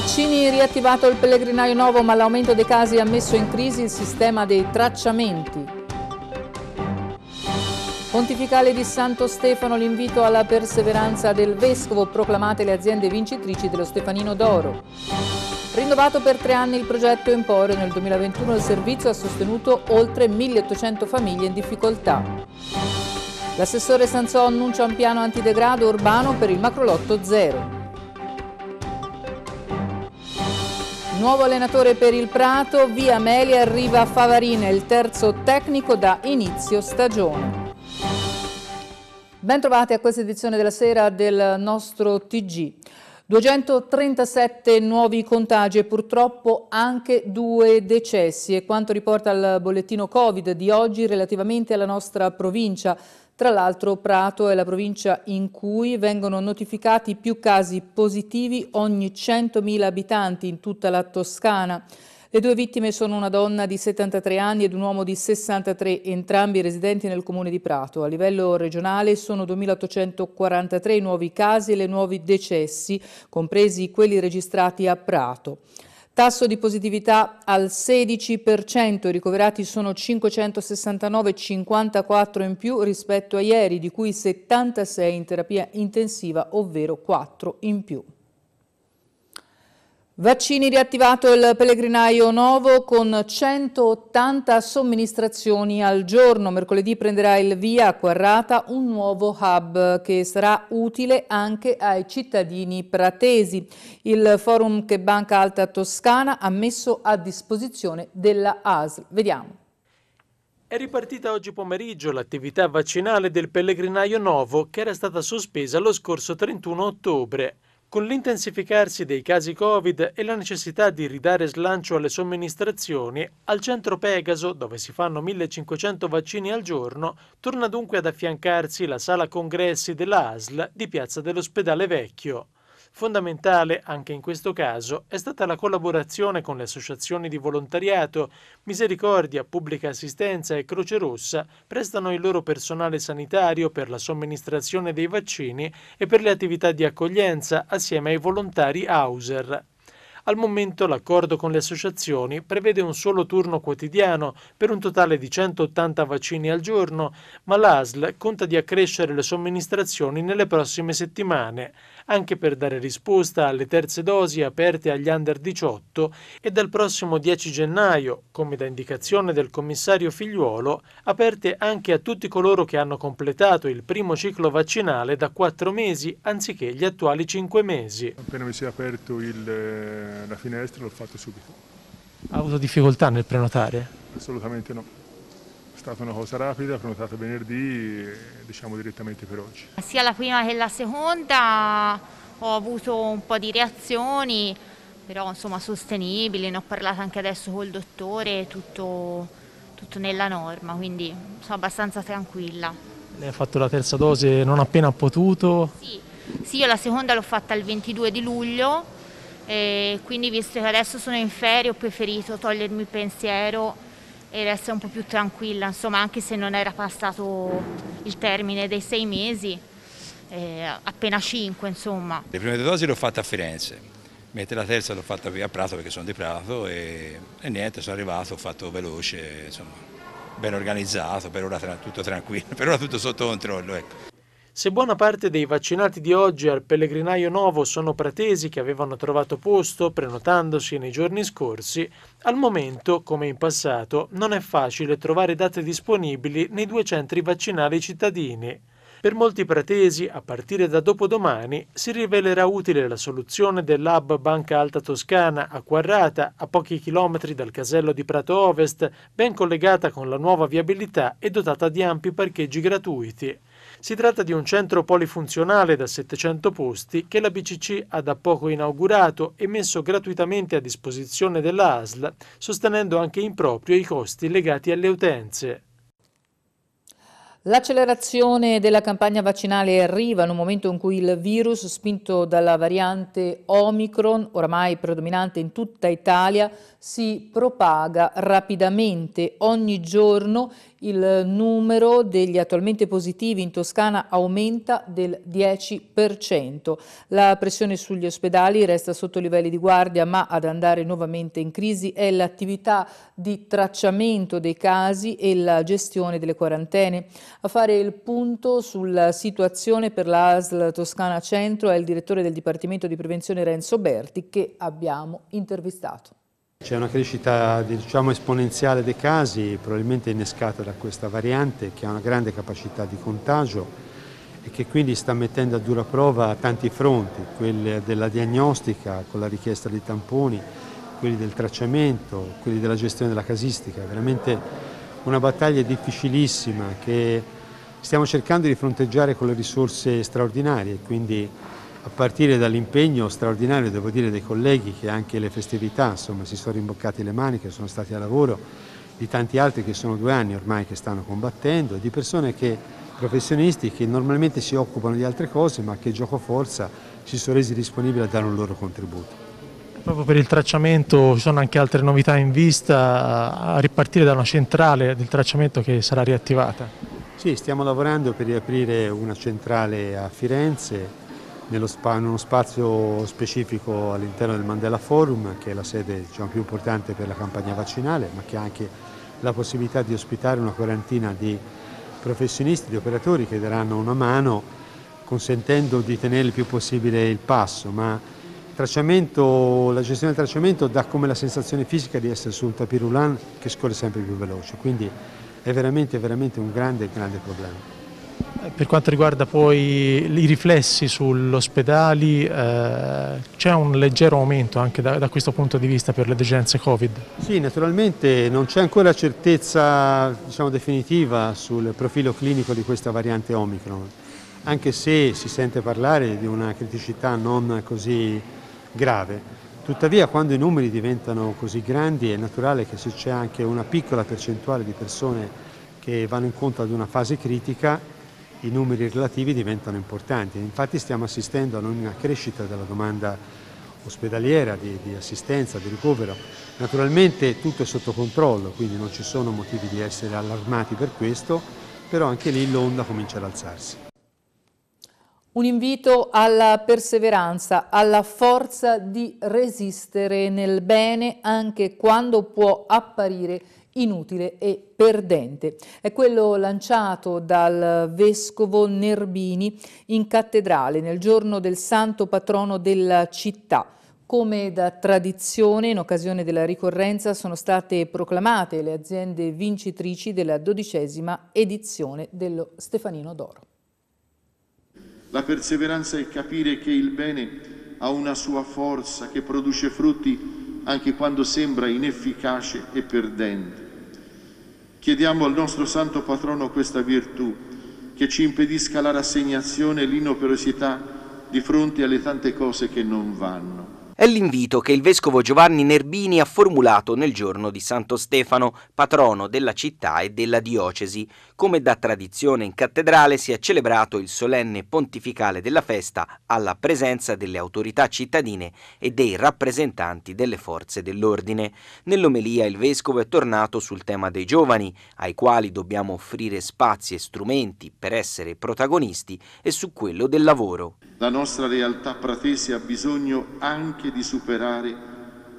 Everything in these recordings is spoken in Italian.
Vaccini riattivato il pellegrinaio nuovo ma l'aumento dei casi ha messo in crisi il sistema dei tracciamenti. Pontificale di Santo Stefano l'invito alla perseveranza del Vescovo, proclamate le aziende vincitrici dello Stefanino d'Oro. Rinnovato per tre anni il progetto Emporio, nel 2021 il servizio ha sostenuto oltre 1800 famiglie in difficoltà. L'assessore Sansò annuncia un piano antidegrado urbano per il macrolotto zero. Nuovo allenatore per il Prato, via Amelia arriva a Favarina, il terzo tecnico da inizio stagione. Bentrovati a questa edizione della sera del nostro TG. 237 nuovi contagi e purtroppo anche due decessi. È quanto riporta il bollettino Covid di oggi relativamente alla nostra provincia. Tra l'altro Prato è la provincia in cui vengono notificati più casi positivi ogni 100.000 abitanti in tutta la Toscana. Le due vittime sono una donna di 73 anni ed un uomo di 63, entrambi residenti nel comune di Prato. A livello regionale sono 2.843 i nuovi casi e le nuovi decessi, compresi quelli registrati a Prato. Tasso di positività al 16%, i ricoverati sono 569, 54 in più rispetto a ieri, di cui 76 in terapia intensiva, ovvero 4 in più. Vaccini riattivato il pellegrinaio nuovo con 180 somministrazioni al giorno. Mercoledì prenderà il via a Quarrata un nuovo hub che sarà utile anche ai cittadini pratesi. Il forum che Banca Alta Toscana ha messo a disposizione della ASL. Vediamo. È ripartita oggi pomeriggio l'attività vaccinale del pellegrinaio nuovo che era stata sospesa lo scorso 31 ottobre. Con l'intensificarsi dei casi Covid e la necessità di ridare slancio alle somministrazioni, al centro Pegaso, dove si fanno 1500 vaccini al giorno, torna dunque ad affiancarsi la sala congressi della ASL di Piazza dell'Ospedale Vecchio. Fondamentale anche in questo caso è stata la collaborazione con le associazioni di volontariato. Misericordia, Pubblica Assistenza e Croce Rossa prestano il loro personale sanitario per la somministrazione dei vaccini e per le attività di accoglienza assieme ai volontari Hauser. Al momento l'accordo con le associazioni prevede un solo turno quotidiano per un totale di 180 vaccini al giorno, ma l'ASL conta di accrescere le somministrazioni nelle prossime settimane, anche per dare risposta alle terze dosi aperte agli under 18 e dal prossimo 10 gennaio, come da indicazione del commissario Figliuolo, aperte anche a tutti coloro che hanno completato il primo ciclo vaccinale da 4 mesi anziché gli attuali 5 mesi. Appena mi si è aperto il eh, la finestra l'ho fatto subito. Ha avuto difficoltà nel prenotare? Assolutamente no. È stata una cosa rapida, prenotata venerdì, diciamo direttamente per oggi. Sia la prima che la seconda ho avuto un po' di reazioni, però insomma sostenibili, ne ho parlato anche adesso col dottore, tutto, tutto nella norma, quindi sono abbastanza tranquilla. Lei ha fatto la terza dose non appena ha potuto? Sì, sì io la seconda l'ho fatta il 22 di luglio, e quindi visto che adesso sono in ferie ho preferito togliermi il pensiero ed essere un po' più tranquilla, insomma anche se non era passato il termine dei sei mesi, eh, appena cinque insomma. Le prime due dosi le ho fatte a Firenze, mentre la terza l'ho fatta a Prato perché sono di Prato e, e niente, sono arrivato, ho fatto veloce, insomma ben organizzato, per ora tutto tranquillo, per ora tutto sotto controllo. Ecco. Se buona parte dei vaccinati di oggi al pellegrinaio nuovo sono pratesi che avevano trovato posto prenotandosi nei giorni scorsi, al momento, come in passato, non è facile trovare date disponibili nei due centri vaccinali cittadini. Per molti pratesi, a partire da dopodomani, si rivelerà utile la soluzione dell'hub Banca Alta Toscana a Quarrata, a pochi chilometri dal casello di Prato Ovest, ben collegata con la nuova viabilità e dotata di ampi parcheggi gratuiti. Si tratta di un centro polifunzionale da 700 posti che la BCC ha da poco inaugurato e messo gratuitamente a disposizione della ASL, sostenendo anche in proprio i costi legati alle utenze. L'accelerazione della campagna vaccinale arriva in un momento in cui il virus, spinto dalla variante Omicron, oramai predominante in tutta Italia, si propaga rapidamente. Ogni giorno il numero degli attualmente positivi in Toscana aumenta del 10%. La pressione sugli ospedali resta sotto livelli di guardia, ma ad andare nuovamente in crisi è l'attività di tracciamento dei casi e la gestione delle quarantene. A fare il punto sulla situazione per la ASL Toscana Centro è il direttore del Dipartimento di Prevenzione Renzo Berti che abbiamo intervistato. C'è una crescita diciamo, esponenziale dei casi, probabilmente innescata da questa variante che ha una grande capacità di contagio e che quindi sta mettendo a dura prova tanti fronti, quelli della diagnostica con la richiesta dei tamponi, quelli del tracciamento, quelli della gestione della casistica. Veramente una battaglia difficilissima che stiamo cercando di fronteggiare con le risorse straordinarie, quindi a partire dall'impegno straordinario, devo dire, dei colleghi che anche le festività insomma, si sono rimboccati le maniche, sono stati a lavoro, di tanti altri che sono due anni ormai che stanno combattendo, di persone che, professionisti che normalmente si occupano di altre cose ma che gioco forza si sono resi disponibili a dare un loro contributo. Proprio per il tracciamento ci sono anche altre novità in vista, a ripartire da una centrale del tracciamento che sarà riattivata? Sì, stiamo lavorando per riaprire una centrale a Firenze nello spa, in uno spazio specifico all'interno del Mandela Forum, che è la sede diciamo, più importante per la campagna vaccinale, ma che ha anche la possibilità di ospitare una quarantina di professionisti, di operatori che daranno una mano consentendo di tenere il più possibile il passo, ma la gestione del tracciamento dà come la sensazione fisica di essere su un tapirulan che scorre sempre più veloce, quindi è veramente, veramente un grande, grande problema. Per quanto riguarda poi i riflessi sull'ospedali, eh, c'è un leggero aumento anche da, da, questo punto di vista per le degenze Covid? Sì, naturalmente non c'è ancora certezza diciamo, definitiva sul profilo clinico di questa variante Omicron, anche se si sente parlare di una criticità non così grave. Tuttavia quando i numeri diventano così grandi è naturale che se c'è anche una piccola percentuale di persone che vanno incontro ad una fase critica i numeri relativi diventano importanti. Infatti stiamo assistendo a una crescita della domanda ospedaliera, di, di assistenza, di ricovero. Naturalmente tutto è sotto controllo, quindi non ci sono motivi di essere allarmati per questo, però anche lì l'onda comincia ad alzarsi. Un invito alla perseveranza, alla forza di resistere nel bene anche quando può apparire inutile e perdente. È quello lanciato dal vescovo Nerbini in cattedrale nel giorno del santo patrono della città. Come da tradizione, in occasione della ricorrenza, sono state proclamate le aziende vincitrici della dodicesima edizione dello Stefanino d'Oro. La perseveranza è capire che il bene ha una sua forza che produce frutti anche quando sembra inefficace e perdente. Chiediamo al nostro Santo Patrono questa virtù, che ci impedisca la rassegnazione e l'inoperosità di fronte alle tante cose che non vanno. È l'invito che il vescovo Giovanni Nerbini ha formulato nel giorno di Santo Stefano, patrono della città e della diocesi. Come da tradizione in cattedrale si è celebrato il solenne pontificale della festa alla presenza delle autorità cittadine e dei rappresentanti delle forze dell'ordine. Nell'omelia il vescovo è tornato sul tema dei giovani, ai quali dobbiamo offrire spazi e strumenti per essere protagonisti, e su quello del lavoro. La nostra realtà pratese ha bisogno anche anche di superare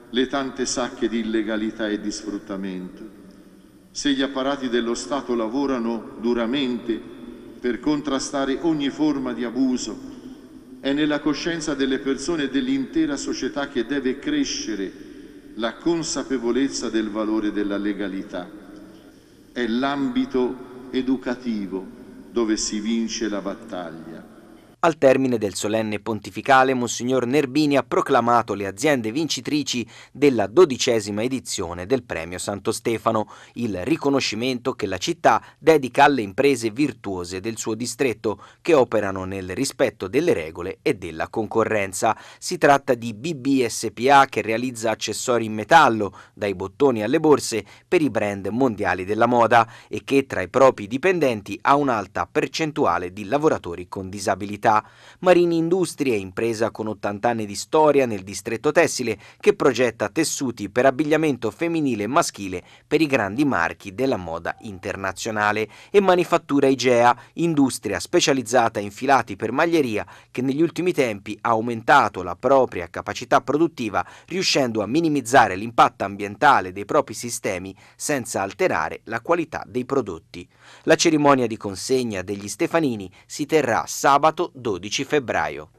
le tante sacche di illegalità e di sfruttamento. Se gli apparati dello Stato lavorano duramente per contrastare ogni forma di abuso, è nella coscienza delle persone e dell'intera società che deve crescere la consapevolezza del valore della legalità. È l'ambito educativo dove si vince la battaglia. Al termine del solenne pontificale, Monsignor Nerbini ha proclamato le aziende vincitrici della dodicesima edizione del Premio Santo Stefano, il riconoscimento che la città dedica alle imprese virtuose del suo distretto che operano nel rispetto delle regole e della concorrenza. Si tratta di BBSPA che realizza accessori in metallo, dai bottoni alle borse, per i brand mondiali della moda e che tra i propri dipendenti ha un'alta percentuale di lavoratori con disabilità città. Marini Industrie, impresa con 80 anni di storia nel distretto tessile, che progetta tessuti per abbigliamento femminile e maschile per i grandi marchi della moda internazionale. E Manifattura Igea, industria specializzata in filati per maglieria, che negli ultimi tempi ha aumentato la propria capacità produttiva riuscendo a minimizzare l'impatto ambientale dei propri sistemi senza alterare la qualità dei prodotti. La cerimonia di consegna degli Stefanini si terrà sabato 12 febbraio.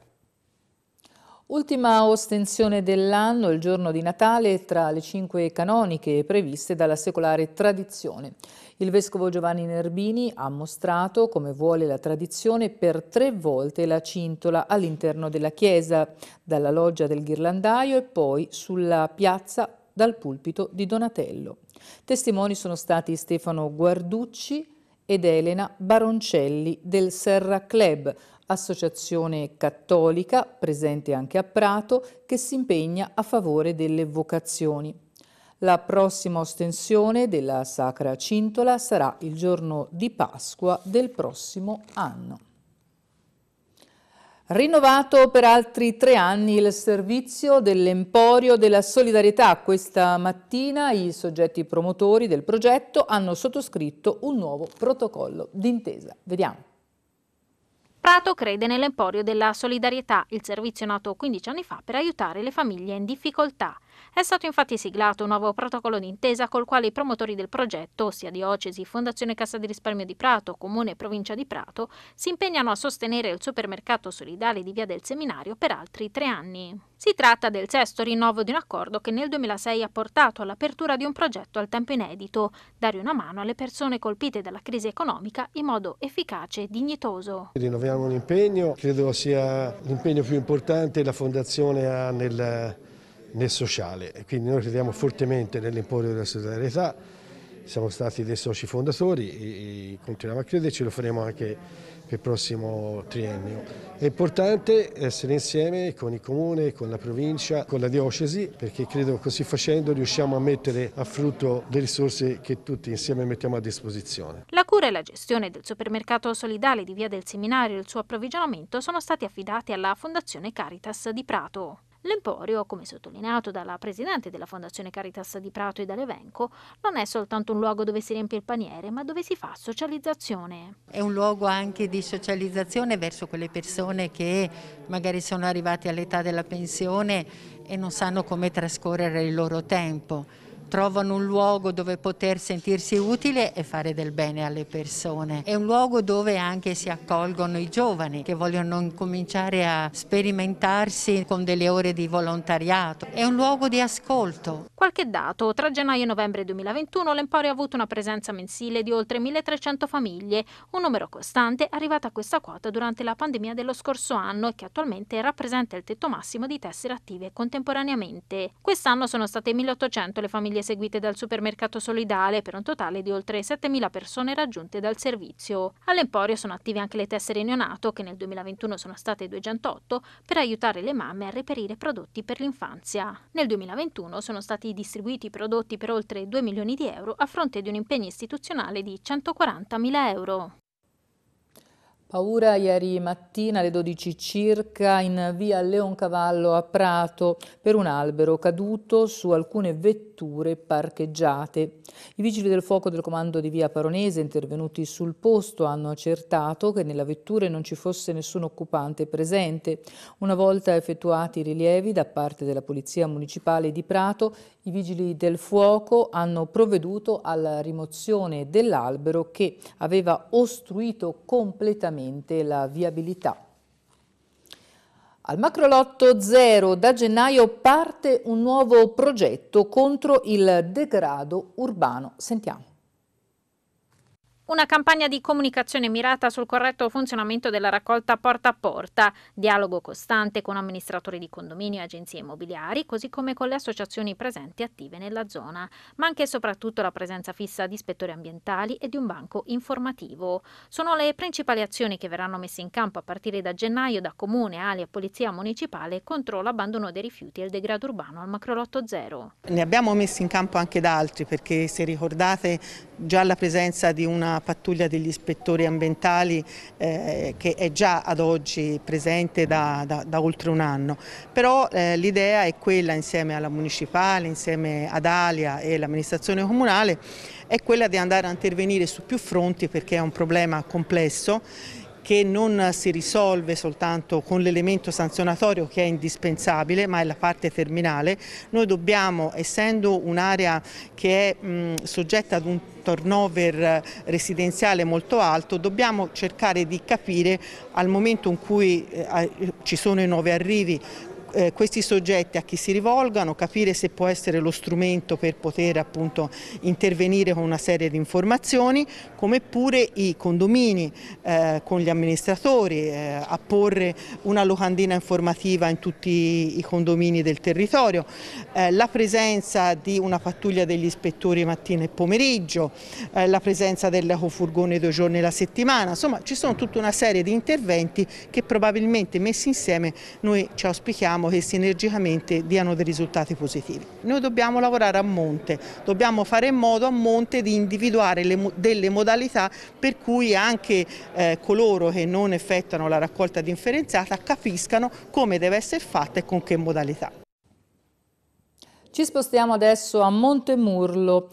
Ultima ostensione dell'anno, il giorno di Natale, tra le cinque canoniche previste dalla secolare tradizione. Il vescovo Giovanni Nerbini ha mostrato come vuole la tradizione per tre volte la cintola all'interno della chiesa, dalla loggia del ghirlandaio e poi sulla piazza dal pulpito di Donatello. Testimoni sono stati Stefano Guarducci, ed Elena Baroncelli del Serra Club, associazione cattolica presente anche a Prato che si impegna a favore delle vocazioni. La prossima ostensione della Sacra Cintola sarà il giorno di Pasqua del prossimo anno. Rinnovato per altri tre anni il servizio dell'Emporio della Solidarietà, questa mattina i soggetti promotori del progetto hanno sottoscritto un nuovo protocollo d'intesa. Vediamo. Prato crede nell'emporio della solidarietà, il servizio nato 15 anni fa per aiutare le famiglie in difficoltà. È stato infatti siglato un nuovo protocollo d'intesa col quale i promotori del progetto, ossia Diocesi, Fondazione Cassa di Risparmio di Prato, Comune e Provincia di Prato, si impegnano a sostenere il supermercato solidale di Via del Seminario per altri tre anni. Si tratta del sesto rinnovo di un accordo che nel 2006 ha portato all'apertura di un progetto al tempo inedito, dare una mano alle persone colpite dalla crisi economica in modo efficace e dignitoso. Rinnoviamo un impegno, credo sia l'impegno più importante la Fondazione ha nel nel sociale e quindi noi crediamo fortemente nell'importo della solidarietà, siamo stati dei soci fondatori e continuiamo a crederci, lo faremo anche per il prossimo triennio. È importante essere insieme con il comune, con la provincia, con la diocesi perché credo così facendo riusciamo a mettere a frutto le risorse che tutti insieme mettiamo a disposizione. La cura e la gestione del supermercato solidale di Via del Seminario e il suo approvvigionamento sono stati affidati alla Fondazione Caritas di Prato. L'Emporio, come sottolineato dalla presidente della Fondazione Caritas di Prato e dall'Evenco, non è soltanto un luogo dove si riempie il paniere, ma dove si fa socializzazione. È un luogo anche di socializzazione verso quelle persone che magari sono arrivate all'età della pensione e non sanno come trascorrere il loro tempo trovano un luogo dove poter sentirsi utile e fare del bene alle persone. È un luogo dove anche si accolgono i giovani che vogliono cominciare a sperimentarsi con delle ore di volontariato. È un luogo di ascolto. Qualche dato, tra gennaio e novembre 2021 l'Emporio ha avuto una presenza mensile di oltre 1300 famiglie, un numero costante arrivato a questa quota durante la pandemia dello scorso anno e che attualmente rappresenta il tetto massimo di tessere attive contemporaneamente. Quest'anno sono state 1800 le famiglie seguite dal supermercato solidale per un totale di oltre 7.000 persone raggiunte dal servizio. All'Emporio sono attive anche le tessere neonato, che nel 2021 sono state 208, per aiutare le mamme a reperire prodotti per l'infanzia. Nel 2021 sono stati distribuiti prodotti per oltre 2 milioni di euro a fronte di un impegno istituzionale di 140.000 euro. Paura ieri mattina alle 12 circa in via Leoncavallo a Prato per un albero caduto su alcune vetture parcheggiate. I vigili del fuoco del comando di via Paronese intervenuti sul posto hanno accertato che nella vettura non ci fosse nessun occupante presente. Una volta effettuati i rilievi da parte della Polizia Municipale di Prato, i vigili del fuoco hanno provveduto alla rimozione dell'albero che aveva ostruito completamente sicuramente la viabilità. Al macrolotto zero da gennaio parte un nuovo progetto contro il degrado urbano. Sentiamo. Una campagna di comunicazione mirata sul corretto funzionamento della raccolta porta a porta, dialogo costante con amministratori di condominio e agenzie immobiliari, così come con le associazioni presenti e attive nella zona, ma anche e soprattutto la presenza fissa di ispettori ambientali e di un banco informativo. Sono le principali azioni che verranno messe in campo a partire da gennaio da Comune, Ali e Polizia Municipale contro l'abbandono dei rifiuti e il degrado urbano al macrolotto zero. Ne abbiamo messi in campo anche da altri perché se ricordate già la presenza di una pattuglia degli ispettori ambientali eh, che è già ad oggi presente da, da, da oltre un anno, però eh, l'idea è quella insieme alla municipale, insieme ad Alia e l'amministrazione comunale, è quella di andare a intervenire su più fronti perché è un problema complesso che non si risolve soltanto con l'elemento sanzionatorio che è indispensabile ma è la parte terminale, noi dobbiamo, essendo un'area che è mh, soggetta ad un turnover eh, residenziale molto alto, dobbiamo cercare di capire al momento in cui eh, ci sono i nuovi arrivi eh, questi soggetti a chi si rivolgano, capire se può essere lo strumento per poter appunto intervenire con una serie di informazioni, come pure i condomini eh, con gli amministratori, eh, apporre una locandina informativa in tutti i condomini del territorio, eh, la presenza di una pattuglia degli ispettori mattina e pomeriggio, eh, la presenza dell'ecofurgone due giorni alla settimana, insomma ci sono tutta una serie di interventi che probabilmente messi insieme noi ci auspichiamo speriamo che sinergicamente diano dei risultati positivi. Noi dobbiamo lavorare a monte, dobbiamo fare in modo a monte di individuare le, delle modalità per cui anche eh, coloro che non effettuano la raccolta differenziata capiscano come deve essere fatta e con che modalità. Ci spostiamo adesso a Monte Murlo.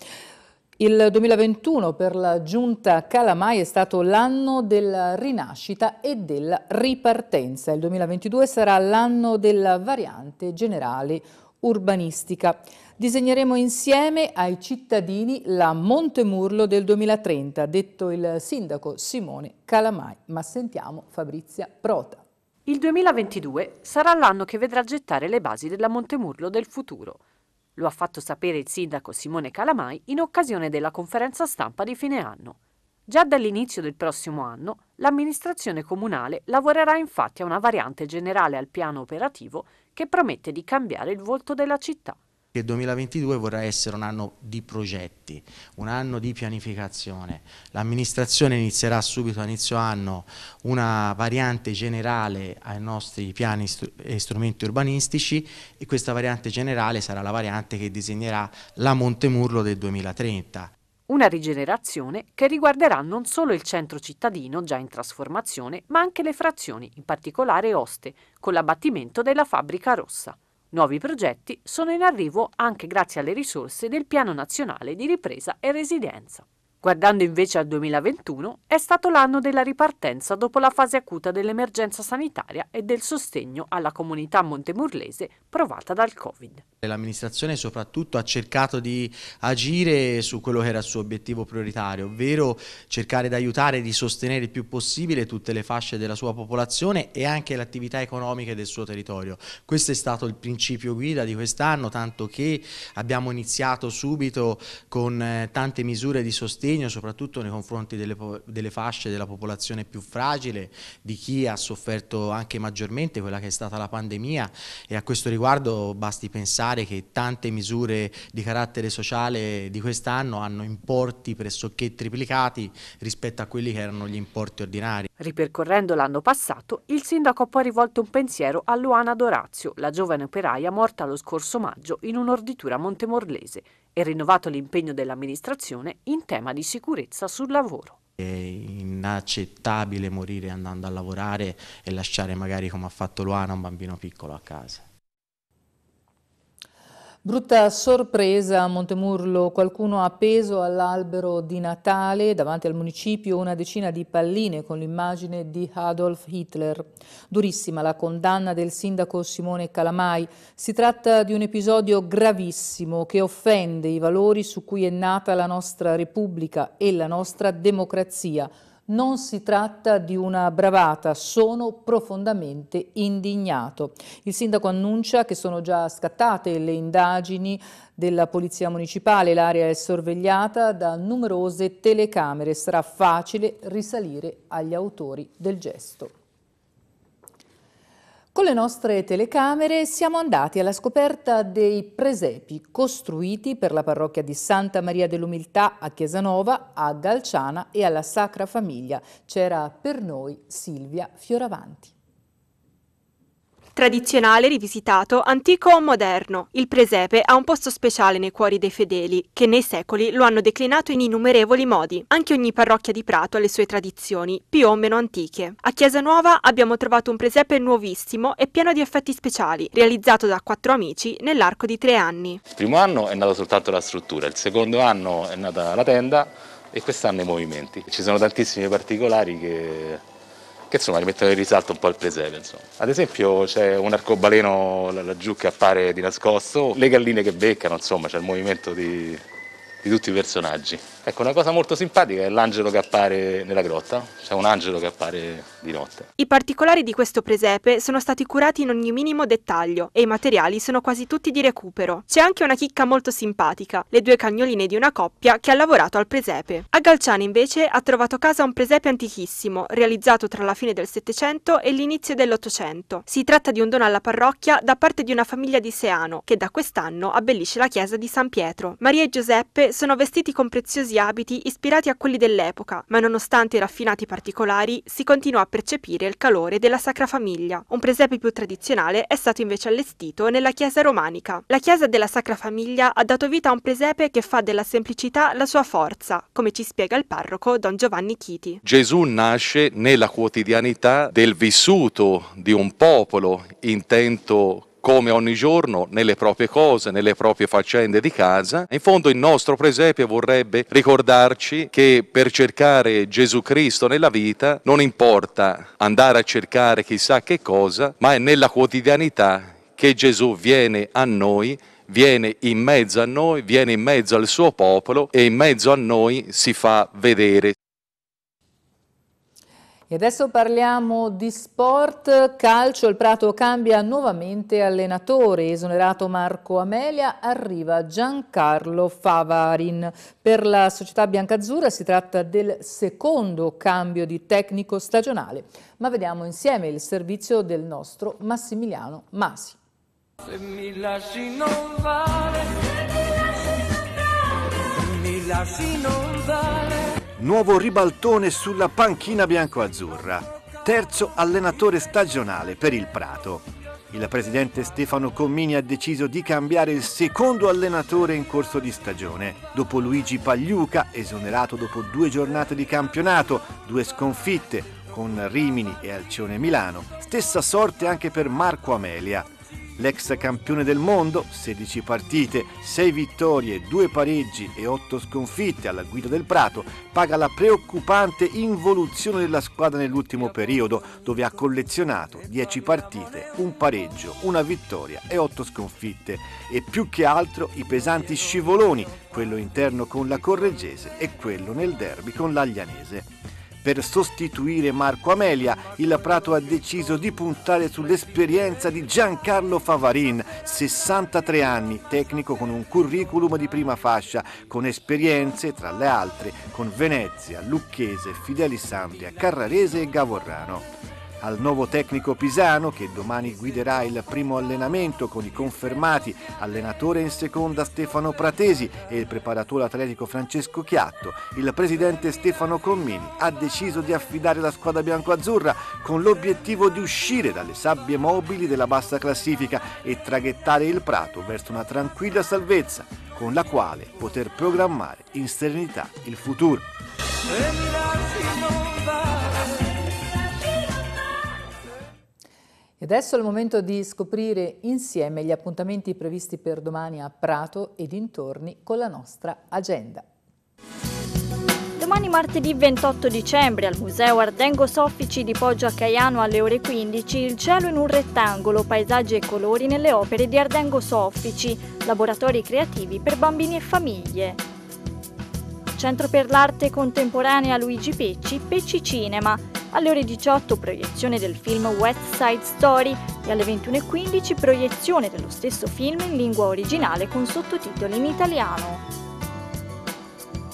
Il 2021 per la giunta Calamai è stato l'anno della rinascita e della ripartenza. Il 2022 sarà l'anno della variante generale urbanistica. Disegneremo insieme ai cittadini la Montemurlo del 2030, detto il sindaco Simone Calamai. Ma sentiamo Fabrizia Prota. Il 2022 sarà l'anno che vedrà gettare le basi della Montemurlo del futuro – lo ha fatto sapere il sindaco Simone Calamai in occasione della conferenza stampa di fine anno. Già dall'inizio del prossimo anno l'amministrazione comunale lavorerà infatti a una variante generale al piano operativo che promette di cambiare il volto della città che il 2022 vorrà essere un anno di progetti, un anno di pianificazione. L'amministrazione inizierà subito a inizio anno una variante generale ai nostri piani e strumenti urbanistici e questa variante generale sarà la variante che disegnerà la Montemurlo del 2030. Una rigenerazione che riguarderà non solo il centro cittadino già in trasformazione, ma anche le frazioni, in particolare Oste, con l'abbattimento della fabbrica rossa. Nuovi progetti sono in arrivo anche grazie alle risorse del Piano Nazionale di Ripresa e Resilienza. Guardando invece al 2021, è stato l'anno della ripartenza dopo la fase acuta dell'emergenza sanitaria e del sostegno alla comunità montemurlese provata dal Covid. L'amministrazione soprattutto ha cercato di agire su quello che era il suo obiettivo prioritario, ovvero cercare di aiutare e di sostenere il più possibile tutte le fasce della sua popolazione e anche le attività economiche del suo territorio. Questo è stato il principio guida di quest'anno, tanto che abbiamo iniziato subito con eh, tante misure di sostegno sostegno soprattutto nei confronti delle, delle, fasce della popolazione più fragile, di chi ha sofferto anche maggiormente quella che è stata la pandemia e a questo riguardo basti pensare che tante misure di carattere sociale di quest'anno hanno importi pressoché triplicati rispetto a quelli che erano gli importi ordinari. Ripercorrendo l'anno passato, il sindaco ha poi rivolto un pensiero a Luana Dorazio, la giovane operaia morta lo scorso maggio in un'orditura montemorlese e rinnovato l'impegno dell'amministrazione in tema di sicurezza sul lavoro. È inaccettabile morire andando a lavorare e lasciare magari come ha fatto Luana un bambino piccolo a casa. Brutta sorpresa a Montemurlo, qualcuno ha appeso all'albero di Natale davanti al municipio una decina di palline con l'immagine di Adolf Hitler. Durissima la condanna del sindaco Simone Calamai. Si tratta di un episodio gravissimo che offende i valori su cui è nata la nostra Repubblica e la nostra democrazia. Non si tratta di una bravata, sono profondamente indignato. Il sindaco annuncia che sono già scattate le indagini della Polizia Municipale, l'area è sorvegliata da numerose telecamere, sarà facile risalire agli autori del gesto. Con le nostre telecamere siamo andati alla scoperta dei presepi costruiti per la parrocchia di Santa Maria dell'Umiltà a Chiesanova, a Galciana e alla Sacra Famiglia. C'era per noi Silvia Fioravanti. Tradizionale, rivisitato, antico o moderno, il presepe ha un posto speciale nei cuori dei fedeli, che nei secoli lo hanno declinato in innumerevoli modi. Anche ogni parrocchia di Prato ha le sue tradizioni, più o meno antiche. A Chiesa Nuova abbiamo trovato un presepe nuovissimo e pieno di effetti speciali, realizzato da quattro amici nell'arco di tre anni. Il primo anno è nata soltanto la struttura, il secondo anno è nata la tenda, e quest'anno i movimenti. Ci sono tantissimi particolari che che insomma rimettono in risalto un po' il presepe. Insomma. Ad esempio c'è un arcobaleno laggiù che appare di nascosto, le galline che beccano, insomma c'è il movimento di, di tutti i personaggi. Ecco, una cosa molto simpatica è l'angelo che appare nella grotta, c'è un angelo che appare di notte. I particolari di questo presepe sono stati curati in ogni minimo dettaglio e i materiali sono quasi tutti di recupero. C'è anche una chicca molto simpatica, le due cagnoline di una coppia che ha lavorato al presepe. A Galciani invece ha trovato casa un presepe antichissimo, realizzato tra la fine del Settecento e l'inizio dell'Ottocento. Si tratta di un dono alla parrocchia da parte di una famiglia di Seano, che da quest'anno abbellisce la chiesa di San Pietro. Maria e Giuseppe sono vestiti con preziosi abiti ispirati a quelli dell'epoca, ma nonostante i raffinati particolari si continuò a percepire il calore della Sacra Famiglia. Un presepe più tradizionale è stato invece allestito nella chiesa romanica. La chiesa della Sacra Famiglia ha dato vita a un presepe che fa della semplicità la sua forza, come ci spiega il parroco Don Giovanni Chiti. Gesù nasce nella quotidianità del vissuto di un popolo intento come ogni giorno, nelle proprie cose, nelle proprie faccende di casa. In fondo il nostro presepe vorrebbe ricordarci che per cercare Gesù Cristo nella vita non importa andare a cercare chissà che cosa, ma è nella quotidianità che Gesù viene a noi viene in mezzo a noi, viene in mezzo al suo popolo e in mezzo a noi si fa vedere. E adesso parliamo di sport, calcio, il Prato cambia nuovamente allenatore, esonerato Marco Amelia, arriva Giancarlo Favarin. Per la società biancazzurra si tratta del secondo cambio di tecnico stagionale, ma vediamo insieme il servizio del nostro Massimiliano Masi. Se mi lasci non vale, se mi lasci non vale, se mi lasci non vale nuovo ribaltone sulla panchina bianco-azzurra, terzo allenatore stagionale per il Prato. Il presidente Stefano Commini ha deciso di cambiare il secondo allenatore in corso di stagione, dopo Luigi Pagliuca, esonerato dopo due giornate di campionato, due sconfitte con Rimini e Alcione Milano. Stessa sorte anche per Marco Amelia, L'ex campione del mondo, 16 partite, 6 vittorie, 2 pareggi e 8 sconfitte alla guida del Prato, paga la preoccupante involuzione della squadra nell'ultimo periodo, dove ha collezionato 10 partite, un pareggio, una vittoria e 8 sconfitte. E più che altro i pesanti scivoloni, quello interno con la Correggese e quello nel derby con l'Aglianese. Per sostituire Marco Amelia, il Prato ha deciso di puntare sull'esperienza di Giancarlo Favarin, 63 anni, tecnico con un curriculum di prima fascia, con esperienze, tra le altre, con Venezia, Lucchese, Fidelis Fidelisandria, Carrarese e Gavorrano al nuovo tecnico Pisano che domani guiderà il primo allenamento con i confermati allenatore in seconda Stefano Pratesi e il preparatore atletico Francesco Chiatto. Il presidente Stefano Commini ha deciso di affidare la squadra bianco-azzurra con l'obiettivo di uscire dalle sabbie mobili della bassa classifica e traghettare il Prato verso una tranquilla salvezza con la quale poter programmare in serenità il futuro. E adesso è il momento di scoprire insieme gli appuntamenti previsti per domani a Prato e dintorni con la nostra agenda. Domani martedì 28 dicembre al Museo Ardengo Soffici di Poggio a Caiano alle ore 15 il cielo in un rettangolo, paesaggi e colori nelle opere di Ardengo Soffici, laboratori creativi per bambini e famiglie. Centro per l'arte contemporanea Luigi Pecci, Pecci Cinema, alle ore 18 proiezione del film West Side Story e alle 21.15 proiezione dello stesso film in lingua originale con sottotitoli in italiano.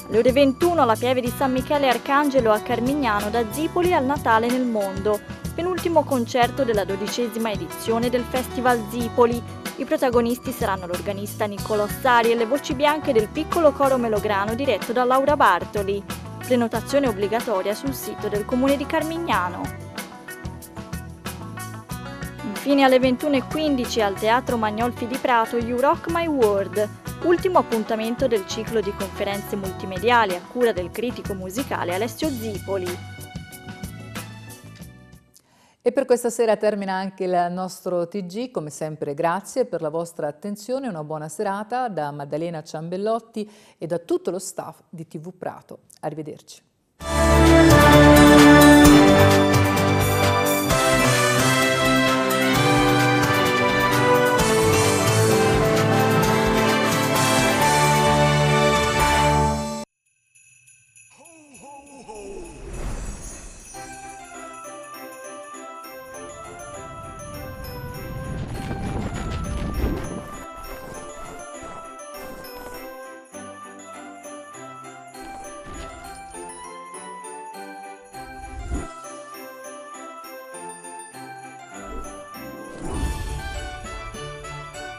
Alle ore 21 la pieve di San Michele Arcangelo a Carmignano da Zipoli al Natale nel mondo, penultimo concerto della dodicesima edizione del Festival Zipoli. I protagonisti saranno l'organista Niccolò Sari e le voci bianche del piccolo coro melograno diretto da Laura Bartoli. Prenotazione obbligatoria sul sito del Comune di Carmignano. Infine alle 21.15 al Teatro Magnolfi di Prato You Rock My World, ultimo appuntamento del ciclo di conferenze multimediali a cura del critico musicale Alessio Zipoli. E per questa sera termina anche il nostro TG, come sempre grazie per la vostra attenzione, una buona serata da Maddalena Ciambellotti e da tutto lo staff di TV Prato. Arrivederci.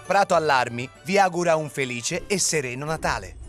Prato Allarmi vi augura un felice e sereno Natale.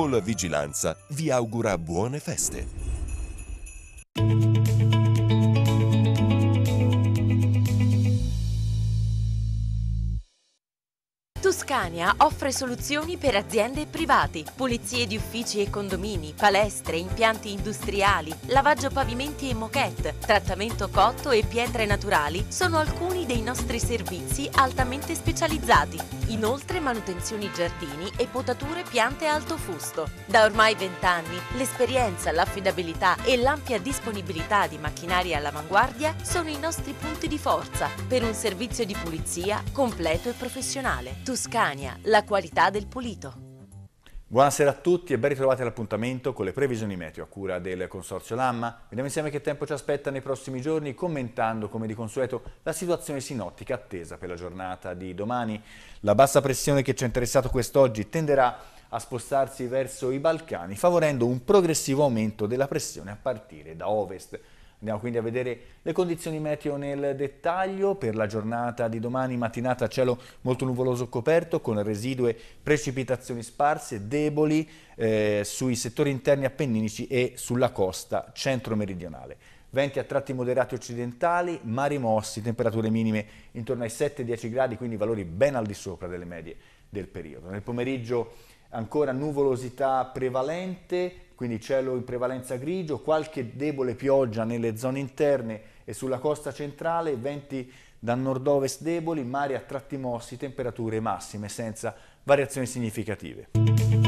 Popol Vigilanza vi augura buone feste. Toscania offre soluzioni per aziende e privati, pulizie di uffici e condomini, palestre, impianti industriali, lavaggio pavimenti e moquette, trattamento cotto e pietre naturali sono alcuni dei nostri servizi altamente specializzati. Inoltre manutenzioni giardini e potature piante alto fusto. Da ormai 20 anni l'esperienza, l'affidabilità e l'ampia disponibilità di macchinari all'avanguardia sono i nostri punti di forza per un servizio di pulizia completo e professionale. Tuscania, la qualità del pulito. Buonasera a tutti e ben ritrovati all'appuntamento con le previsioni meteo a cura del Consorzio Lamma. Vediamo insieme che tempo ci aspetta nei prossimi giorni commentando come di consueto la situazione sinottica attesa per la giornata di domani. La bassa pressione che ci ha interessato quest'oggi tenderà a spostarsi verso i Balcani favorendo un progressivo aumento della pressione a partire da ovest. Andiamo quindi a vedere le condizioni meteo nel dettaglio per la giornata di domani mattinata cielo molto nuvoloso coperto con residue precipitazioni sparse deboli eh, sui settori interni appenninici e sulla costa centro-meridionale. Venti a tratti moderati occidentali, mari mossi, temperature minime intorno ai 7-10 gradi, quindi valori ben al di sopra delle medie del periodo. Nel pomeriggio ancora nuvolosità prevalente, quindi cielo in prevalenza grigio, qualche debole pioggia nelle zone interne e sulla costa centrale, venti da nord-ovest deboli, mari a tratti mossi, temperature massime senza variazioni significative.